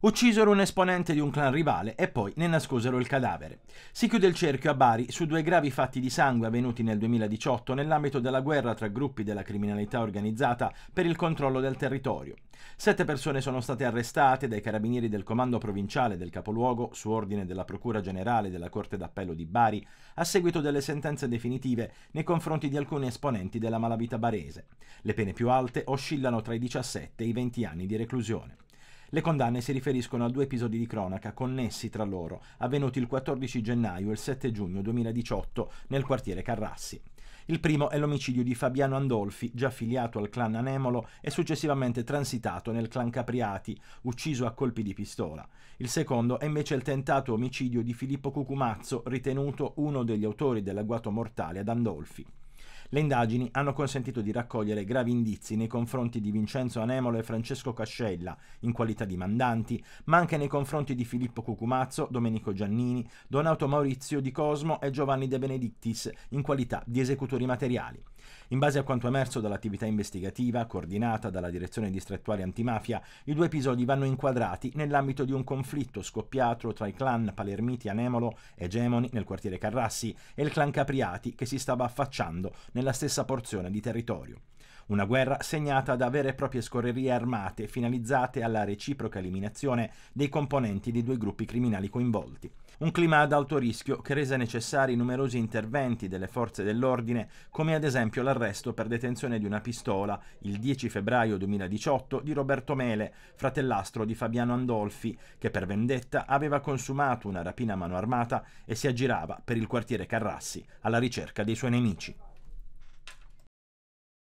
Uccisero un esponente di un clan rivale e poi ne nascosero il cadavere. Si chiude il cerchio a Bari su due gravi fatti di sangue avvenuti nel 2018 nell'ambito della guerra tra gruppi della criminalità organizzata per il controllo del territorio. Sette persone sono state arrestate dai carabinieri del comando provinciale del capoluogo su ordine della Procura Generale della Corte d'Appello di Bari a seguito delle sentenze definitive nei confronti di alcuni esponenti della malavita barese. Le pene più alte oscillano tra i 17 e i 20 anni di reclusione. Le condanne si riferiscono a due episodi di cronaca connessi tra loro, avvenuti il 14 gennaio e il 7 giugno 2018 nel quartiere Carrassi. Il primo è l'omicidio di Fabiano Andolfi, già affiliato al clan Anemolo e successivamente transitato nel clan Capriati, ucciso a colpi di pistola. Il secondo è invece il tentato omicidio di Filippo Cucumazzo, ritenuto uno degli autori dell'agguato mortale ad Andolfi. Le indagini hanno consentito di raccogliere gravi indizi nei confronti di Vincenzo Anemolo e Francesco Cascella, in qualità di mandanti, ma anche nei confronti di Filippo Cucumazzo, Domenico Giannini, Donato Maurizio Di Cosmo e Giovanni De Benedictis, in qualità di esecutori materiali. In base a quanto emerso dall'attività investigativa coordinata dalla Direzione Distrettuale Antimafia, i due episodi vanno inquadrati nell'ambito di un conflitto scoppiato tra i clan Palermiti Anemolo e nel quartiere Carrassi e il clan Capriati che si stava affacciando nella stessa porzione di territorio. Una guerra segnata da vere e proprie scorrerie armate finalizzate alla reciproca eliminazione dei componenti dei due gruppi criminali coinvolti. Un clima ad alto rischio che rese necessari numerosi interventi delle forze dell'ordine, come ad esempio l'arresto per detenzione di una pistola il 10 febbraio 2018 di Roberto Mele, fratellastro di Fabiano Andolfi, che per vendetta aveva consumato una rapina a mano armata e si aggirava per il quartiere Carrassi alla ricerca dei suoi nemici.